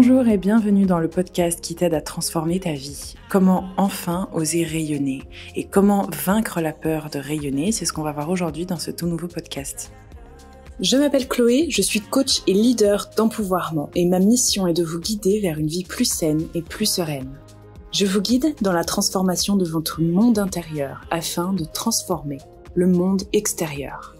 Bonjour et bienvenue dans le podcast qui t'aide à transformer ta vie. Comment enfin oser rayonner et comment vaincre la peur de rayonner, c'est ce qu'on va voir aujourd'hui dans ce tout nouveau podcast. Je m'appelle Chloé, je suis coach et leader d'empouvoirment et ma mission est de vous guider vers une vie plus saine et plus sereine. Je vous guide dans la transformation de votre monde intérieur afin de transformer le monde extérieur.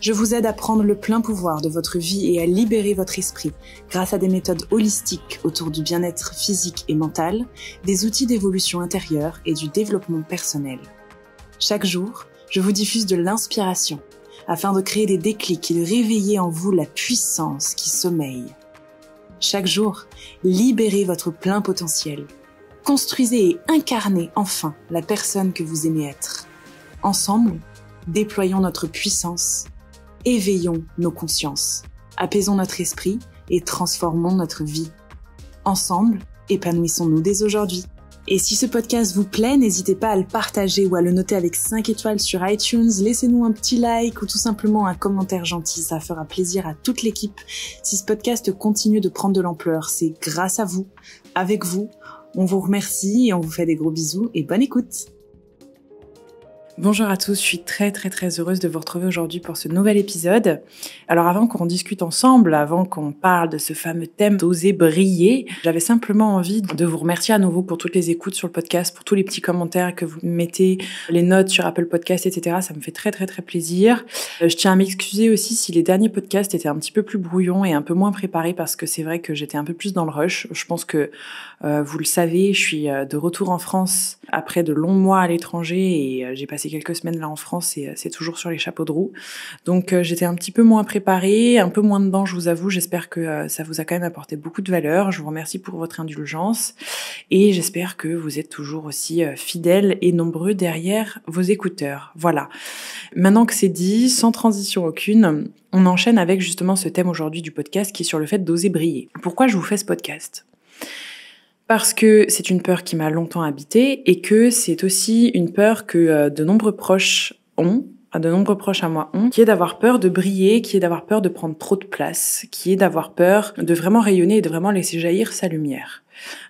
Je vous aide à prendre le plein pouvoir de votre vie et à libérer votre esprit grâce à des méthodes holistiques autour du bien-être physique et mental, des outils d'évolution intérieure et du développement personnel. Chaque jour, je vous diffuse de l'inspiration afin de créer des déclics et de réveiller en vous la puissance qui sommeille. Chaque jour, libérez votre plein potentiel. Construisez et incarnez enfin la personne que vous aimez être. Ensemble, déployons notre puissance, éveillons nos consciences, apaisons notre esprit et transformons notre vie. Ensemble, épanouissons-nous dès aujourd'hui. Et si ce podcast vous plaît, n'hésitez pas à le partager ou à le noter avec 5 étoiles sur iTunes, laissez-nous un petit like ou tout simplement un commentaire gentil, ça fera plaisir à toute l'équipe. Si ce podcast continue de prendre de l'ampleur, c'est grâce à vous, avec vous. On vous remercie et on vous fait des gros bisous et bonne écoute Bonjour à tous, je suis très très très heureuse de vous retrouver aujourd'hui pour ce nouvel épisode. Alors avant qu'on discute ensemble, avant qu'on parle de ce fameux thème d'oser briller, j'avais simplement envie de vous remercier à nouveau pour toutes les écoutes sur le podcast, pour tous les petits commentaires que vous mettez, les notes sur Apple Podcast, etc. Ça me fait très très très plaisir. Euh, je tiens à m'excuser aussi si les derniers podcasts étaient un petit peu plus brouillons et un peu moins préparés parce que c'est vrai que j'étais un peu plus dans le rush. Je pense que euh, vous le savez, je suis euh, de retour en France après de longs mois à l'étranger et j'ai passé quelques semaines là en France et euh, c'est toujours sur les chapeaux de roue. Donc euh, j'étais un petit peu moins préparée, un peu moins dedans, je vous avoue. J'espère que euh, ça vous a quand même apporté beaucoup de valeur. Je vous remercie pour votre indulgence et j'espère que vous êtes toujours aussi fidèles et nombreux derrière vos écouteurs. Voilà. Maintenant que c'est dit, sans transition aucune, on enchaîne avec justement ce thème aujourd'hui du podcast qui est sur le fait d'oser briller. Pourquoi je vous fais ce podcast parce que c'est une peur qui m'a longtemps habité et que c'est aussi une peur que euh, de nombreux proches ont, de nombreux proches à moi ont, qui est d'avoir peur de briller, qui est d'avoir peur de prendre trop de place, qui est d'avoir peur de vraiment rayonner et de vraiment laisser jaillir sa lumière.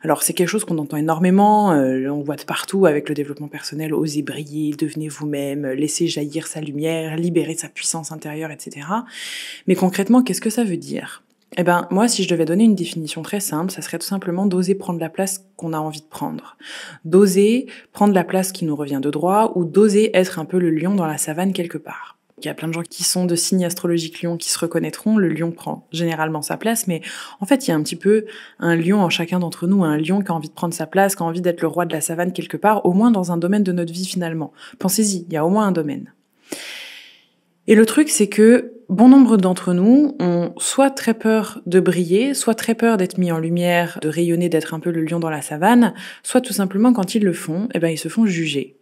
Alors c'est quelque chose qu'on entend énormément, euh, on voit de partout avec le développement personnel, osez briller, devenez vous-même, laissez jaillir sa lumière, libérer sa puissance intérieure, etc. Mais concrètement, qu'est-ce que ça veut dire eh ben, moi, si je devais donner une définition très simple, ça serait tout simplement d'oser prendre la place qu'on a envie de prendre. D'oser prendre la place qui nous revient de droit ou d'oser être un peu le lion dans la savane quelque part. Il y a plein de gens qui sont de signes astrologiques lion qui se reconnaîtront. Le lion prend généralement sa place, mais en fait, il y a un petit peu un lion en chacun d'entre nous, un lion qui a envie de prendre sa place, qui a envie d'être le roi de la savane quelque part, au moins dans un domaine de notre vie finalement. Pensez-y, il y a au moins un domaine. Et le truc, c'est que bon nombre d'entre nous ont soit très peur de briller, soit très peur d'être mis en lumière, de rayonner, d'être un peu le lion dans la savane, soit tout simplement quand ils le font, eh ben ils se font juger.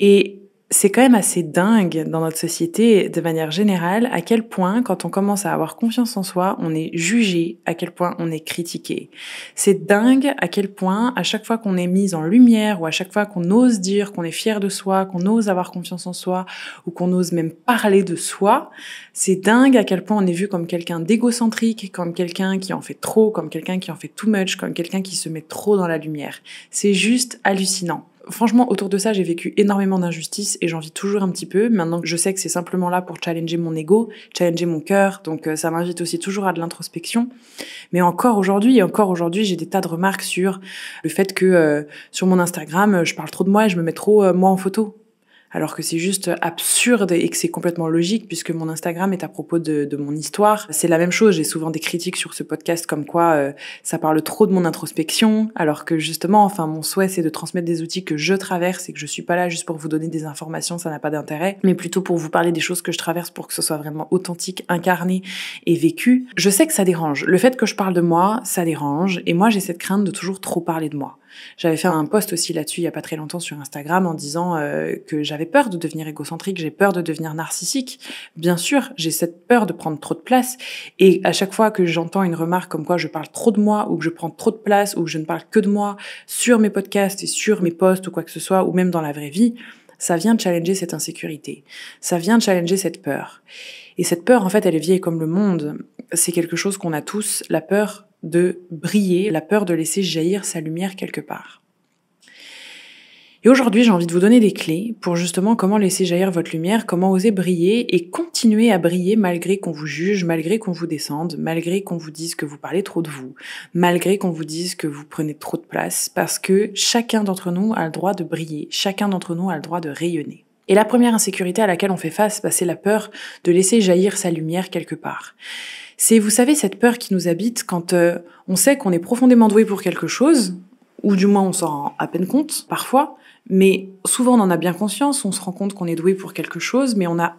Et c'est quand même assez dingue dans notre société de manière générale à quel point quand on commence à avoir confiance en soi, on est jugé, à quel point on est critiqué. C'est dingue à quel point à chaque fois qu'on est mis en lumière ou à chaque fois qu'on ose dire qu'on est fier de soi, qu'on ose avoir confiance en soi ou qu'on ose même parler de soi, c'est dingue à quel point on est vu comme quelqu'un d'égocentrique, comme quelqu'un qui en fait trop, comme quelqu'un qui en fait too much, comme quelqu'un qui se met trop dans la lumière. C'est juste hallucinant franchement, autour de ça, j'ai vécu énormément d'injustices et j'en vis toujours un petit peu. Maintenant je sais que c'est simplement là pour challenger mon ego, challenger mon cœur, donc euh, ça m'invite aussi toujours à de l'introspection. Mais encore aujourd'hui, encore aujourd'hui, j'ai des tas de remarques sur le fait que euh, sur mon Instagram, je parle trop de moi et je me mets trop euh, moi en photo alors que c'est juste absurde et que c'est complètement logique puisque mon Instagram est à propos de, mon histoire. C'est la même chose, j'ai souvent des critiques sur ce podcast comme quoi euh, ça parle trop de mon introspection, alors que justement, enfin, mon souhait c'est de transmettre des outils que je traverse et que je suis pas là juste pour vous donner des informations, ça n'a pas d'intérêt, mais plutôt pour vous parler des choses que je traverse pour que ce soit vraiment authentique, incarné et vécu. Je sais que ça dérange. Le fait que je parle de moi, ça dérange et moi j'ai cette crainte de toujours trop parler de moi. J'avais fait un post aussi là-dessus il y a pas très longtemps sur Instagram en disant euh, que j'avais peur de devenir égocentrique, j'ai peur de devenir narcissique. Bien sûr, j'ai cette peur de prendre trop de place. Et à chaque fois que j'entends une remarque comme quoi je parle trop de moi ou que je prends trop de place ou que je ne parle que de moi sur mes podcasts et sur mes posts ou quoi que ce soit ou même dans la vraie vie, ça vient de challenger cette insécurité, ça vient de challenger cette peur. Et cette peur, en fait, elle est vieille comme le monde. C'est quelque chose qu'on a tous. La peur, de briller, la peur de laisser jaillir sa lumière quelque part. Et aujourd'hui, j'ai envie de vous donner des clés pour justement comment laisser jaillir votre lumière, comment oser briller et continuer à briller malgré qu'on vous juge, malgré qu'on vous descende, malgré qu'on vous dise que vous parlez trop de vous, malgré qu'on vous dise que vous prenez trop de place, parce que chacun d'entre nous a le droit de briller, chacun d'entre nous a le droit de rayonner. Et la première insécurité à laquelle on fait face, bah, c'est la peur de laisser jaillir sa lumière quelque part. C'est, vous savez, cette peur qui nous habite quand euh, on sait qu'on est profondément doué pour quelque chose, ou du moins on s'en rend à peine compte, parfois, mais souvent on en a bien conscience, on se rend compte qu'on est doué pour quelque chose, mais on a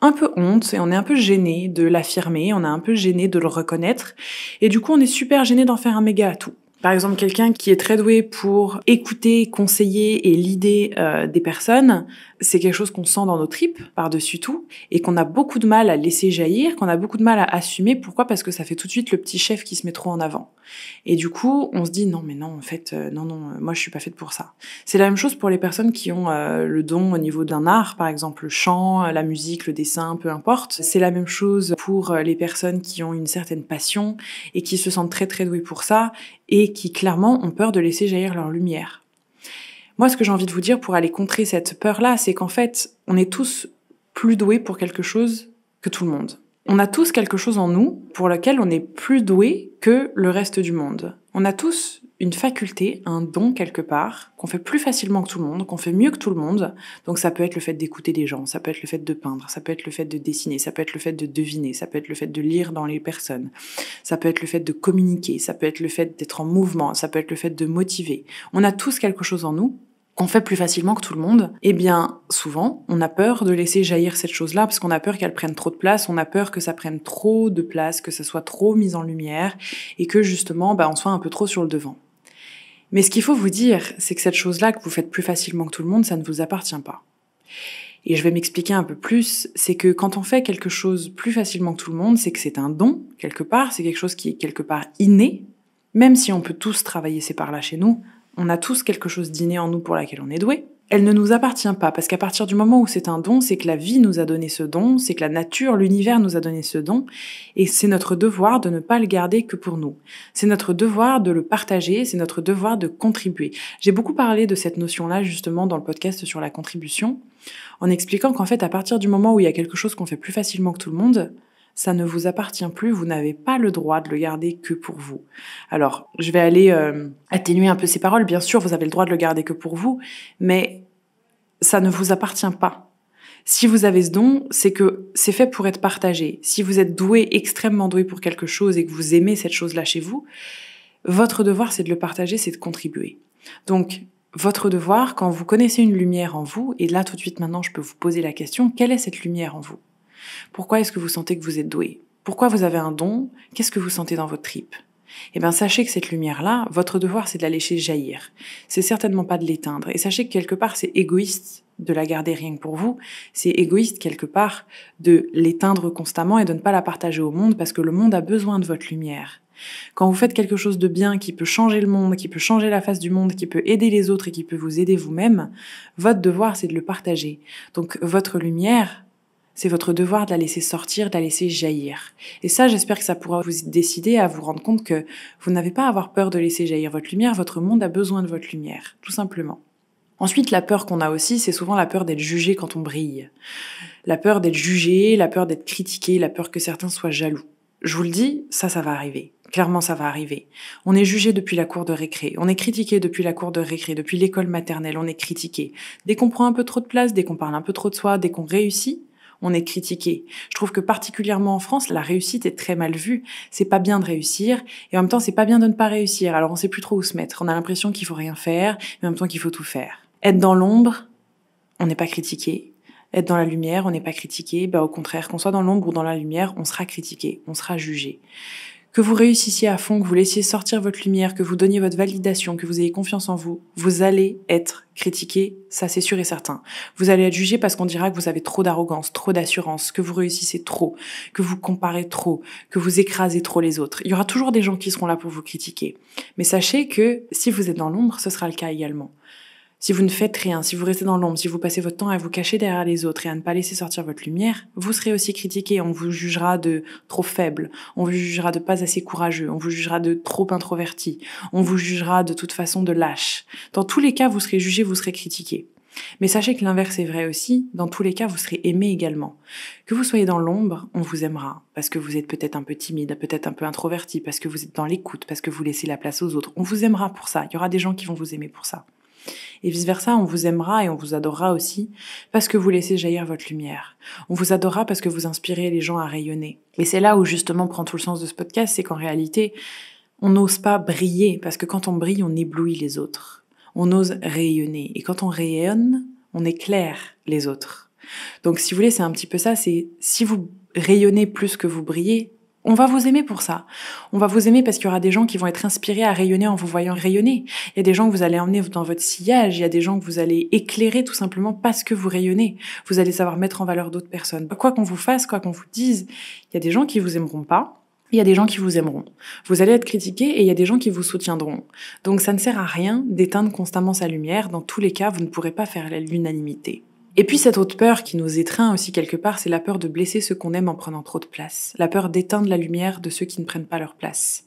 un peu honte et on est un peu gêné de l'affirmer, on a un peu gêné de le reconnaître, et du coup on est super gêné d'en faire un méga atout. Par exemple, quelqu'un qui est très doué pour écouter, conseiller et l'idée euh, des personnes c'est quelque chose qu'on sent dans nos tripes, par-dessus tout, et qu'on a beaucoup de mal à laisser jaillir, qu'on a beaucoup de mal à assumer. Pourquoi Parce que ça fait tout de suite le petit chef qui se met trop en avant. Et du coup, on se dit non, mais non, en fait, euh, non, non, euh, moi je suis pas faite pour ça. C'est la même chose pour les personnes qui ont euh, le don au niveau d'un art, par exemple le chant, la musique, le dessin, peu importe. C'est la même chose pour les personnes qui ont une certaine passion et qui se sentent très très douées pour ça et qui clairement ont peur de laisser jaillir leur lumière. Moi, ce que j'ai envie de vous dire pour aller contrer cette peur-là, c'est qu'en fait, on est tous plus doués pour quelque chose que tout le monde. On a tous quelque chose en nous pour lequel on est plus doué que le reste du monde. On a tous une faculté, un don quelque part, qu'on fait plus facilement que tout le monde, qu'on fait mieux que tout le monde. Donc ça peut être le fait d'écouter des gens, ça peut être le fait de peindre, ça peut être le fait de dessiner, ça peut être le fait de deviner, ça peut être le fait de lire dans les personnes, ça peut être le fait de communiquer, ça peut être le fait d'être en mouvement, ça peut être le fait de motiver. On a tous quelque chose en nous qu'on fait plus facilement que tout le monde, eh bien souvent on a peur de laisser jaillir cette chose-là parce qu'on a peur qu'elle prenne trop de place, on a peur que ça prenne trop de place, que ça soit trop mis en lumière et que justement bah, on soit un peu trop sur le devant. Mais ce qu'il faut vous dire, c'est que cette chose-là que vous faites plus facilement que tout le monde, ça ne vous appartient pas. Et je vais m'expliquer un peu plus, c'est que quand on fait quelque chose plus facilement que tout le monde, c'est que c'est un don, quelque part, c'est quelque chose qui est quelque part inné, même si on peut tous travailler ces parts-là chez nous, on a tous quelque chose d'inné en nous pour laquelle on est doué elle ne nous appartient pas, parce qu'à partir du moment où c'est un don, c'est que la vie nous a donné ce don, c'est que la nature, l'univers nous a donné ce don, et c'est notre devoir de ne pas le garder que pour nous. C'est notre devoir de le partager, c'est notre devoir de contribuer. J'ai beaucoup parlé de cette notion-là justement dans le podcast sur la contribution, en expliquant qu'en fait, à partir du moment où il y a quelque chose qu'on fait plus facilement que tout le monde, ça ne vous appartient plus, vous n'avez pas le droit de le garder que pour vous. Alors, je vais aller euh, atténuer un peu ces paroles, bien sûr, vous avez le droit de le garder que pour vous, mais ça ne vous appartient pas. Si vous avez ce don, c'est que c'est fait pour être partagé. Si vous êtes doué, extrêmement doué pour quelque chose et que vous aimez cette chose-là chez vous, votre devoir, c'est de le partager, c'est de contribuer. Donc, votre devoir, quand vous connaissez une lumière en vous, et là tout de suite maintenant, je peux vous poser la question, quelle est cette lumière en vous pourquoi est-ce que vous sentez que vous êtes doué Pourquoi vous avez un don Qu'est-ce que vous sentez dans votre tripe eh bien, sachez que cette lumière-là, votre devoir, c'est de la laisser jaillir. C'est certainement pas de l'éteindre. Et sachez que quelque part, c'est égoïste de la garder rien que pour vous. C'est égoïste, quelque part, de l'éteindre constamment et de ne pas la partager au monde parce que le monde a besoin de votre lumière. Quand vous faites quelque chose de bien qui peut changer le monde, qui peut changer la face du monde, qui peut aider les autres et qui peut vous aider vous-même, votre devoir, c'est de le partager. Donc, votre lumière, c'est votre devoir de la laisser sortir, de la laisser jaillir. Et ça, j'espère que ça pourra vous décider à vous rendre compte que vous n'avez pas à avoir peur de laisser jaillir votre lumière, votre monde a besoin de votre lumière, tout simplement. Ensuite, la peur qu'on a aussi, c'est souvent la peur d'être jugé quand on brille. La peur d'être jugé, la peur d'être critiqué, la peur que certains soient jaloux. Je vous le dis, ça, ça va arriver. Clairement, ça va arriver. On est jugé depuis la cour de récré, on est critiqué depuis la cour de récré, depuis l'école maternelle, on est critiqué. Dès qu'on prend un peu trop de place, dès qu'on parle un peu trop de soi, dès qu'on réussit, on est critiqué. Je trouve que particulièrement en France, la réussite est très mal vue. C'est pas bien de réussir et en même temps, c'est pas bien de ne pas réussir. Alors on sait plus trop où se mettre. On a l'impression qu'il faut rien faire, mais en même temps qu'il faut tout faire. Être dans l'ombre, on n'est pas critiqué. Être dans la lumière, on n'est pas critiqué. Bah, au contraire, qu'on soit dans l'ombre ou dans la lumière, on sera critiqué, on sera jugé. Que vous réussissiez à fond, que vous laissiez sortir votre lumière, que vous donniez votre validation, que vous ayez confiance en vous, vous allez être critiqué, ça c'est sûr et certain. Vous allez être jugé parce qu'on dira que vous avez trop d'arrogance, trop d'assurance, que vous réussissez trop, que vous comparez trop, que vous écrasez trop les autres. Il y aura toujours des gens qui seront là pour vous critiquer. Mais sachez que si vous êtes dans l'ombre, ce sera le cas également. Si vous ne faites rien, si vous restez dans l'ombre, si vous passez votre temps à vous cacher derrière les autres et à ne pas laisser sortir votre lumière, vous serez aussi critiqué. On vous jugera de trop faible, on vous jugera de pas assez courageux, on vous jugera de trop introverti, on vous jugera de toute façon de lâche. Dans tous les cas, vous serez jugé, vous serez critiqué. Mais sachez que l'inverse est vrai aussi, dans tous les cas, vous serez aimé également. Que vous soyez dans l'ombre, on vous aimera, parce que vous êtes peut-être un peu timide, peut-être un peu introverti, parce que vous êtes dans l'écoute, parce que vous laissez la place aux autres. On vous aimera pour ça, il y aura des gens qui vont vous aimer pour ça et vice-versa, on vous aimera et on vous adorera aussi parce que vous laissez jaillir votre lumière. On vous adorera parce que vous inspirez les gens à rayonner. Et c'est là où justement prend tout le sens de ce podcast, c'est qu'en réalité, on n'ose pas briller parce que quand on brille, on éblouit les autres. On ose rayonner. Et quand on rayonne, on éclaire les autres. Donc si vous voulez, c'est un petit peu ça, c'est si vous rayonnez plus que vous brillez, on va vous aimer pour ça. On va vous aimer parce qu'il y aura des gens qui vont être inspirés à rayonner en vous voyant rayonner. Il y a des gens que vous allez emmener dans votre sillage, il y a des gens que vous allez éclairer tout simplement parce que vous rayonnez. Vous allez savoir mettre en valeur d'autres personnes. Quoi qu'on vous fasse, quoi qu'on vous dise, il y a des gens qui vous aimeront pas. Il y a des gens qui vous aimeront. Vous allez être critiqué et il y a des gens qui vous soutiendront. Donc ça ne sert à rien d'éteindre constamment sa lumière. Dans tous les cas, vous ne pourrez pas faire l'unanimité. Et puis cette autre peur qui nous étreint aussi quelque part, c'est la peur de blesser ceux qu'on aime en prenant trop de place, la peur d'éteindre la lumière de ceux qui ne prennent pas leur place,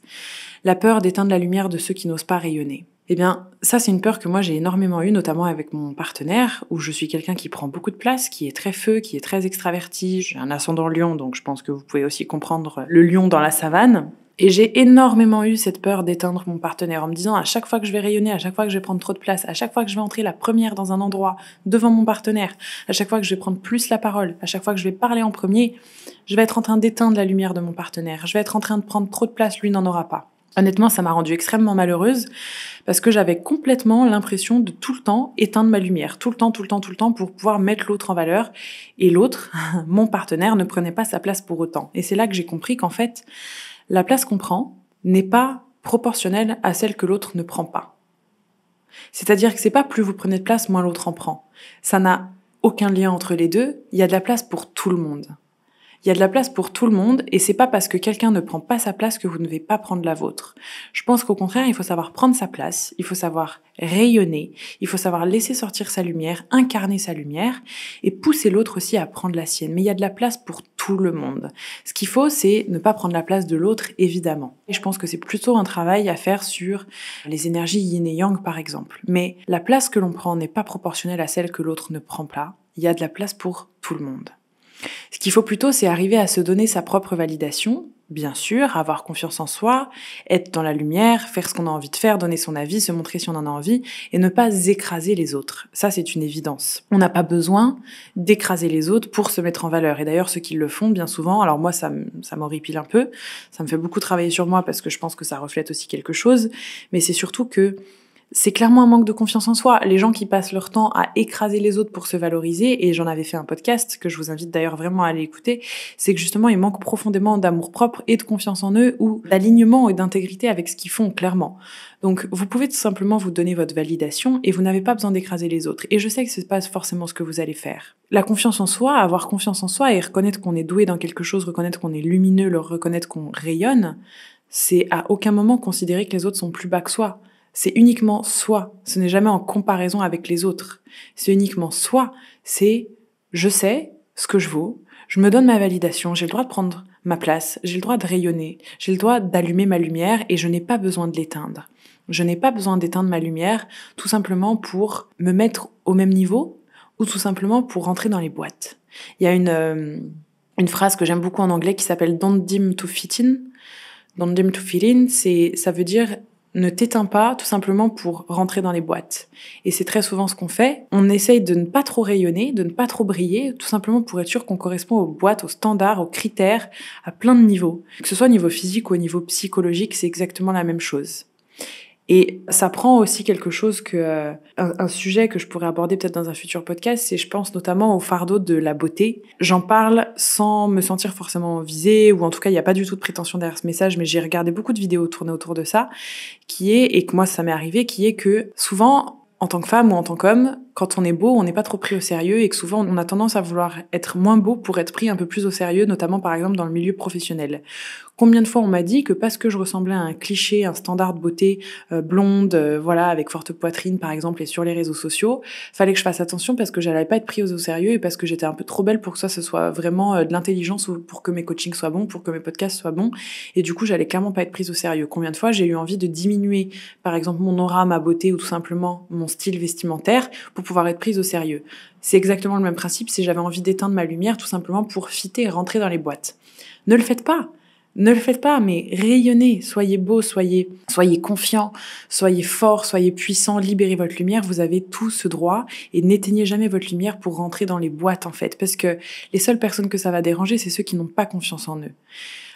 la peur d'éteindre la lumière de ceux qui n'osent pas rayonner. Eh bien, ça c'est une peur que moi j'ai énormément eue, notamment avec mon partenaire, où je suis quelqu'un qui prend beaucoup de place, qui est très feu, qui est très extraverti. J'ai un ascendant lion, donc je pense que vous pouvez aussi comprendre le lion dans la savane. Et j'ai énormément eu cette peur d'éteindre mon partenaire en me disant à chaque fois que je vais rayonner, à chaque fois que je vais prendre trop de place, à chaque fois que je vais entrer la première dans un endroit devant mon partenaire, à chaque fois que je vais prendre plus la parole, à chaque fois que je vais parler en premier, je vais être en train d'éteindre la lumière de mon partenaire, je vais être en train de prendre trop de place, lui n'en aura pas. Honnêtement, ça m'a rendue extrêmement malheureuse parce que j'avais complètement l'impression de tout le temps éteindre ma lumière, tout le temps, tout le temps, tout le temps pour pouvoir mettre l'autre en valeur. Et l'autre, mon partenaire, ne prenait pas sa place pour autant. Et c'est là que j'ai compris qu'en fait, la place qu'on prend n'est pas proportionnelle à celle que l'autre ne prend pas. C'est-à-dire que c'est pas plus vous prenez de place, moins l'autre en prend. Ça n'a aucun lien entre les deux, il y a de la place pour tout le monde. Il y a de la place pour tout le monde et c'est pas parce que quelqu'un ne prend pas sa place que vous ne devez pas prendre la vôtre. Je pense qu'au contraire, il faut savoir prendre sa place, il faut savoir rayonner, il faut savoir laisser sortir sa lumière, incarner sa lumière et pousser l'autre aussi à prendre la sienne. Mais il y a de la place pour tout le monde. Ce qu'il faut, c'est ne pas prendre la place de l'autre, évidemment. Et je pense que c'est plutôt un travail à faire sur les énergies yin et yang, par exemple. Mais la place que l'on prend n'est pas proportionnelle à celle que l'autre ne prend pas. Il y a de la place pour tout le monde. Ce qu'il faut plutôt, c'est arriver à se donner sa propre validation, bien sûr, avoir confiance en soi, être dans la lumière, faire ce qu'on a envie de faire, donner son avis, se montrer si on en a envie, et ne pas écraser les autres. Ça, c'est une évidence. On n'a pas besoin d'écraser les autres pour se mettre en valeur. Et d'ailleurs, ceux qui le font, bien souvent, alors moi, ça, m'horripile un peu, ça me fait beaucoup travailler sur moi parce que je pense que ça reflète aussi quelque chose, mais c'est surtout que c'est clairement un manque de confiance en soi. Les gens qui passent leur temps à écraser les autres pour se valoriser, et j'en avais fait un podcast que je vous invite d'ailleurs vraiment à aller écouter, c'est que justement ils manquent profondément d'amour propre et de confiance en eux ou d'alignement et d'intégrité avec ce qu'ils font clairement. Donc vous pouvez tout simplement vous donner votre validation et vous n'avez pas besoin d'écraser les autres. Et je sais que c'est pas forcément ce que vous allez faire. La confiance en soi, avoir confiance en soi et reconnaître qu'on est doué dans quelque chose, reconnaître qu'on est lumineux, leur reconnaître qu'on rayonne, c'est à aucun moment considérer que les autres sont plus bas que soi c'est uniquement soi. Ce n'est jamais en comparaison avec les autres. C'est uniquement soi. C'est je sais ce que je vaux, je me donne ma validation, j'ai le droit de prendre ma place, j'ai le droit de rayonner, j'ai le droit d'allumer ma lumière et je n'ai pas besoin de l'éteindre. Je n'ai pas besoin d'éteindre ma lumière tout simplement pour me mettre au même niveau ou tout simplement pour rentrer dans les boîtes. Il y a une, euh, une phrase que j'aime beaucoup en anglais qui s'appelle Don't dim to fit in. Don't dim to fit in, c'est, ça veut dire ne t'éteins pas tout simplement pour rentrer dans les boîtes. Et c'est très souvent ce qu'on fait. On essaye de ne pas trop rayonner, de ne pas trop briller, tout simplement pour être sûr qu'on correspond aux boîtes, aux standards, aux critères, à plein de niveaux. Que ce soit au niveau physique ou au niveau psychologique, c'est exactement la même chose. Et ça prend aussi quelque chose que euh, un, sujet que je pourrais aborder peut-être dans un futur podcast, c'est je pense notamment au fardeau de la beauté. J'en parle sans me sentir forcément visée ou en tout cas il n'y a pas du tout de prétention derrière ce message, mais j'ai regardé beaucoup de vidéos tournées autour de ça, qui est et que moi ça m'est arrivé, qui est que souvent en tant que femme ou en tant qu'homme, quand on est beau, on n'est pas trop pris au sérieux et que souvent on a tendance à vouloir être moins beau pour être pris un peu plus au sérieux, notamment par exemple dans le milieu professionnel. Combien de fois on m'a dit que parce que je ressemblais à un cliché, un standard de beauté euh, blonde, euh, voilà, avec forte poitrine par exemple, et sur les réseaux sociaux, fallait que je fasse attention parce que j'allais pas être prise au sérieux et parce que j'étais un peu trop belle pour que ça ce soit vraiment euh, de l'intelligence ou pour que mes coachings soient bons, pour que mes podcasts soient bons, et du coup j'allais clairement pas être prise au sérieux. Combien de fois j'ai eu envie de diminuer, par exemple mon aura, ma beauté ou tout simplement mon style vestimentaire pour pouvoir être prise au sérieux. C'est exactement le même principe si j'avais envie d'éteindre ma lumière tout simplement pour fitter et rentrer dans les boîtes. Ne le faites pas. Ne le faites pas, mais rayonnez, soyez beau, soyez, soyez confiant, soyez fort, soyez puissant, libérez votre lumière, vous avez tout ce droit et n'éteignez jamais votre lumière pour rentrer dans les boîtes en fait, parce que les seules personnes que ça va déranger, c'est ceux qui n'ont pas confiance en eux.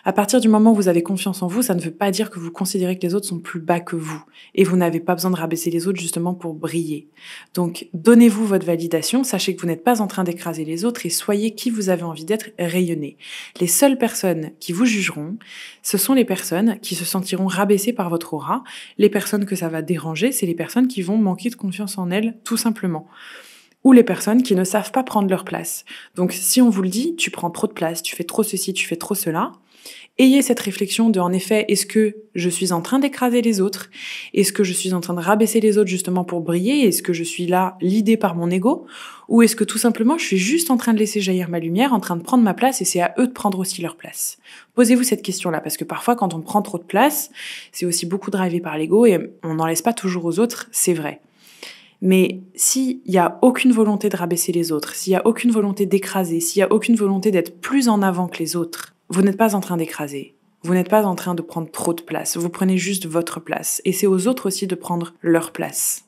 À partir du moment où vous avez confiance en vous, ça ne veut pas dire que vous considérez que les autres sont plus bas que vous. Et vous n'avez pas besoin de rabaisser les autres justement pour briller. Donc, donnez-vous votre validation, sachez que vous n'êtes pas en train d'écraser les autres et soyez qui vous avez envie d'être, rayonné. Les seules personnes qui vous jugeront, ce sont les personnes qui se sentiront rabaissées par votre aura. Les personnes que ça va déranger, c'est les personnes qui vont manquer de confiance en elles, tout simplement ou les personnes qui ne savent pas prendre leur place. Donc si on vous le dit, tu prends trop de place, tu fais trop ceci, tu fais trop cela, ayez cette réflexion de, en effet, est-ce que je suis en train d'écraser les autres Est-ce que je suis en train de rabaisser les autres justement pour briller Est-ce que je suis là l'idée par mon ego Ou est-ce que tout simplement je suis juste en train de laisser jaillir ma lumière, en train de prendre ma place et c'est à eux de prendre aussi leur place Posez-vous cette question-là parce que parfois quand on prend trop de place, c'est aussi beaucoup drivé par l'ego et on n'en laisse pas toujours aux autres, c'est vrai. Mais s'il n'y a aucune volonté de rabaisser les autres, s'il n'y a aucune volonté d'écraser, s'il y a aucune volonté d'être plus en avant que les autres, vous n'êtes pas en train d'écraser. Vous n'êtes pas en train de prendre trop de place. Vous prenez juste votre place. Et c'est aux autres aussi de prendre leur place.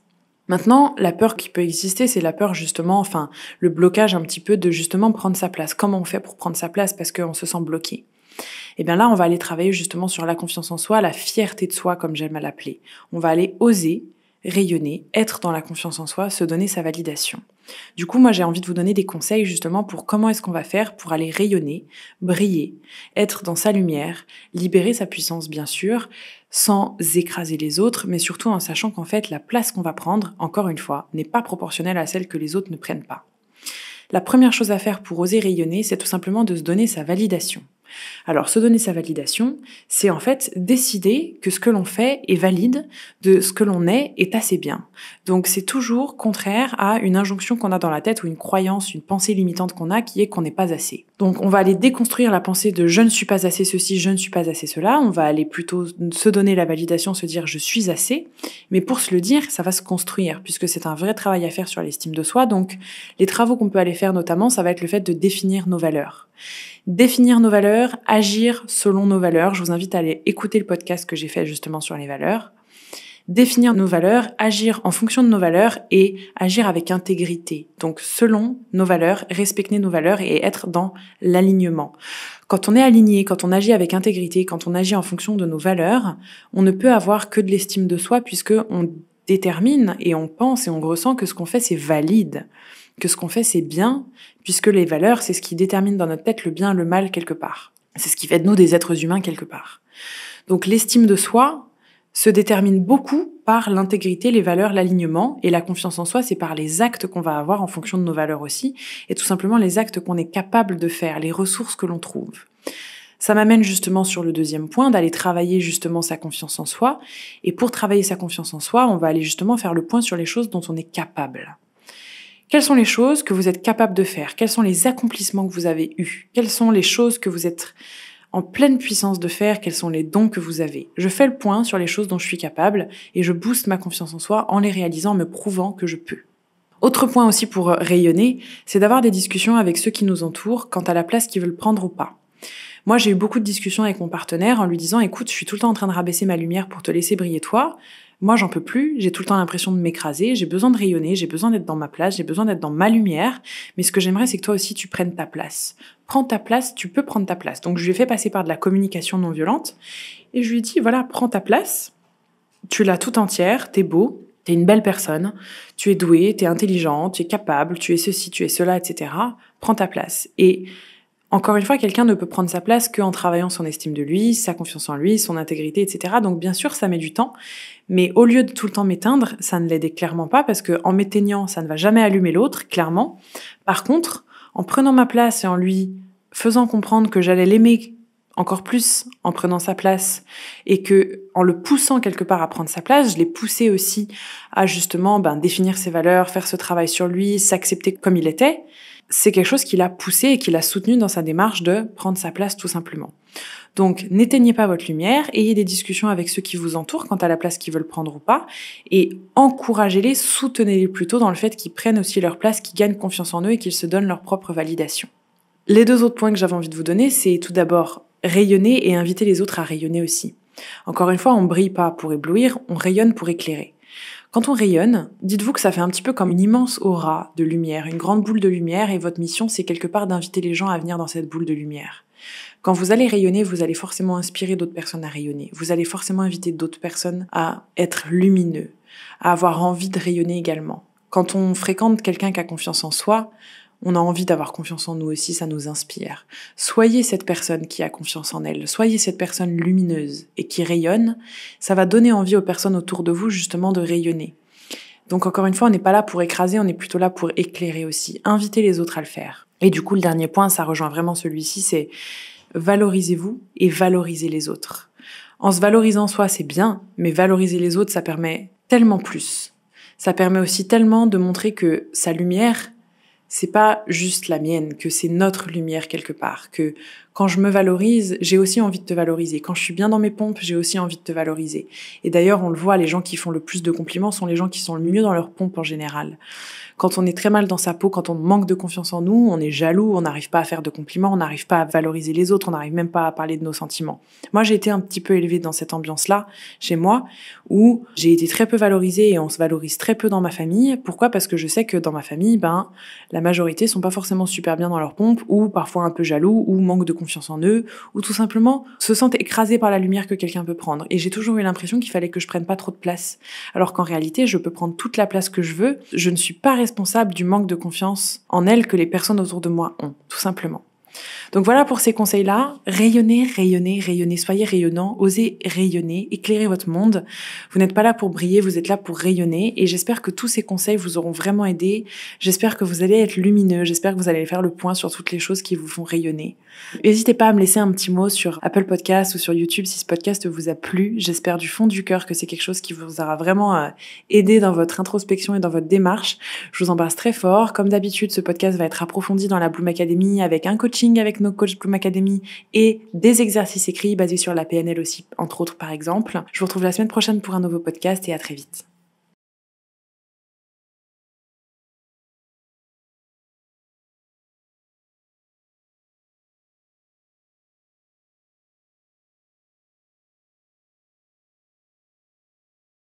Maintenant, la peur qui peut exister, c'est la peur justement, enfin, le blocage un petit peu de justement prendre sa place. Comment on fait pour prendre sa place parce qu'on se sent bloqué Et eh bien là, on va aller travailler justement sur la confiance en soi, la fierté de soi, comme j'aime à l'appeler. On va aller oser rayonner, être dans la confiance en soi, se donner sa validation. Du coup, moi, j'ai envie de vous donner des conseils justement pour comment est-ce qu'on va faire pour aller rayonner, briller, être dans sa lumière, libérer sa puissance, bien sûr, sans écraser les autres, mais surtout en sachant qu'en fait, la place qu'on va prendre, encore une fois, n'est pas proportionnelle à celle que les autres ne prennent pas. La première chose à faire pour oser rayonner, c'est tout simplement de se donner sa validation. Alors, se donner sa validation, c'est en fait décider que ce que l'on fait est valide, de ce que l'on est est assez bien. Donc, c'est toujours contraire à une injonction qu'on a dans la tête ou une croyance, une pensée limitante qu'on a qui est qu'on n'est pas assez. Donc, on va aller déconstruire la pensée de je ne suis pas assez ceci, je ne suis pas assez cela. On va aller plutôt se donner la validation, se dire je suis assez. Mais pour se le dire, ça va se construire puisque c'est un vrai travail à faire sur l'estime de soi. Donc, les travaux qu'on peut aller faire notamment, ça va être le fait de définir nos valeurs définir nos valeurs, agir selon nos valeurs. Je vous invite à aller écouter le podcast que j'ai fait justement sur les valeurs. Définir nos valeurs, agir en fonction de nos valeurs et agir avec intégrité. Donc selon nos valeurs, respecter nos valeurs et être dans l'alignement. Quand on est aligné, quand on agit avec intégrité, quand on agit en fonction de nos valeurs, on ne peut avoir que de l'estime de soi puisque détermine et on pense et on ressent que ce qu'on fait c'est valide que ce qu'on fait c'est bien, puisque les valeurs, c'est ce qui détermine dans notre tête le bien, le mal quelque part. C'est ce qui fait de nous des êtres humains quelque part. Donc l'estime de soi se détermine beaucoup par l'intégrité, les valeurs, l'alignement, et la confiance en soi, c'est par les actes qu'on va avoir en fonction de nos valeurs aussi, et tout simplement les actes qu'on est capable de faire, les ressources que l'on trouve. Ça m'amène justement sur le deuxième point, d'aller travailler justement sa confiance en soi. Et pour travailler sa confiance en soi, on va aller justement faire le point sur les choses dont on est capable. Quelles sont les choses que vous êtes capable de faire Quels sont les accomplissements que vous avez eus Quelles sont les choses que vous êtes en pleine puissance de faire Quels sont les dons que vous avez Je fais le point sur les choses dont je suis capable et je booste ma confiance en soi en les réalisant, en me prouvant que je peux. Autre point aussi pour euh, rayonner, c'est d'avoir des discussions avec ceux qui nous entourent quant à la place qu'ils veulent prendre ou pas. Moi, j'ai eu beaucoup de discussions avec mon partenaire en lui disant, écoute, je suis tout le temps en train de rabaisser ma lumière pour te laisser briller toi. Moi, j'en peux plus, j'ai tout le temps l'impression de m'écraser, j'ai besoin de rayonner, j'ai besoin d'être dans ma place, j'ai besoin d'être dans ma lumière, mais ce que j'aimerais, c'est que toi aussi, tu prennes ta place. Prends ta place, tu peux prendre ta place. Donc, je lui ai fait passer par de la communication non violente, et je lui ai dit, voilà, prends ta place, tu l'as tout entière, t'es beau, T'es une belle personne, tu es doué, t'es es intelligent, tu es capable, tu es ceci, tu es cela, etc. Prends ta place. Et encore une fois, quelqu'un ne peut prendre sa place qu'en travaillant son estime de lui, sa confiance en lui, son intégrité, etc. Donc bien sûr, ça met du temps, mais au lieu de tout le temps m'éteindre, ça ne l'aidait clairement pas parce qu'en m'éteignant, ça ne va jamais allumer l'autre, clairement. Par contre, en prenant ma place et en lui faisant comprendre que j'allais l'aimer encore plus en prenant sa place et que en le poussant quelque part à prendre sa place, je l'ai poussé aussi à justement ben, définir ses valeurs, faire ce travail sur lui, s'accepter comme il était c'est quelque chose qui l'a poussé et qui l'a soutenu dans sa démarche de prendre sa place tout simplement. Donc n'éteignez pas votre lumière, ayez des discussions avec ceux qui vous entourent quant à la place qu'ils veulent prendre ou pas, et encouragez-les, soutenez-les plutôt dans le fait qu'ils prennent aussi leur place, qu'ils gagnent confiance en eux et qu'ils se donnent leur propre validation. Les deux autres points que j'avais envie de vous donner, c'est tout d'abord rayonner et inviter les autres à rayonner aussi. Encore une fois, on ne brille pas pour éblouir, on rayonne pour éclairer. Quand on rayonne, dites-vous que ça fait un petit peu comme une immense aura de lumière, une grande boule de lumière, et votre mission, c'est quelque part d'inviter les gens à venir dans cette boule de lumière. Quand vous allez rayonner, vous allez forcément inspirer d'autres personnes à rayonner. Vous allez forcément inviter d'autres personnes à être lumineux, à avoir envie de rayonner également. Quand on fréquente quelqu'un qui a confiance en soi, on a envie d'avoir confiance en nous aussi, ça nous inspire. Soyez cette personne qui a confiance en elle, soyez cette personne lumineuse et qui rayonne, ça va donner envie aux personnes autour de vous justement de rayonner. Donc encore une fois, on n'est pas là pour écraser, on est plutôt là pour éclairer aussi, inviter les autres à le faire. Et du coup, le dernier point, ça rejoint vraiment celui-ci, c'est valorisez-vous et valorisez les autres. En se valorisant soi, c'est bien, mais valoriser les autres, ça permet tellement plus. Ça permet aussi tellement de montrer que sa lumière, c'est pas juste la mienne, que c'est notre lumière quelque part, que quand je me valorise, j'ai aussi envie de te valoriser. Quand je suis bien dans mes pompes, j'ai aussi envie de te valoriser. Et d'ailleurs, on le voit, les gens qui font le plus de compliments sont les gens qui sont le mieux dans leurs pompes en général. Quand on est très mal dans sa peau, quand on manque de confiance en nous, on est jaloux, on n'arrive pas à faire de compliments, on n'arrive pas à valoriser les autres, on n'arrive même pas à parler de nos sentiments. Moi, j'ai été un petit peu élevée dans cette ambiance-là chez moi, où j'ai été très peu valorisée et on se valorise très peu dans ma famille. Pourquoi Parce que je sais que dans ma famille, ben, la majorité sont pas forcément super bien dans leur pompe, ou parfois un peu jaloux, ou manque de confiance en eux, ou tout simplement se sentent écrasés par la lumière que quelqu'un peut prendre. Et j'ai toujours eu l'impression qu'il fallait que je prenne pas trop de place, alors qu'en réalité, je peux prendre toute la place que je veux. Je ne suis pas responsable du manque de confiance en elle que les personnes autour de moi ont, tout simplement. Donc voilà pour ces conseils-là. Rayonnez, rayonnez, rayonnez. Soyez rayonnant, osez rayonner, éclairez votre monde. Vous n'êtes pas là pour briller, vous êtes là pour rayonner. Et j'espère que tous ces conseils vous auront vraiment aidé. J'espère que vous allez être lumineux. J'espère que vous allez faire le point sur toutes les choses qui vous font rayonner. N'hésitez pas à me laisser un petit mot sur Apple Podcast ou sur YouTube si ce podcast vous a plu. J'espère du fond du cœur que c'est quelque chose qui vous aura vraiment euh, aidé dans votre introspection et dans votre démarche. Je vous embrasse très fort. Comme d'habitude, ce podcast va être approfondi dans la Bloom Academy avec un coaching avec nos coachs Bloom Academy et des exercices écrits basés sur la PNL aussi, entre autres par exemple. Je vous retrouve la semaine prochaine pour un nouveau podcast et à très vite.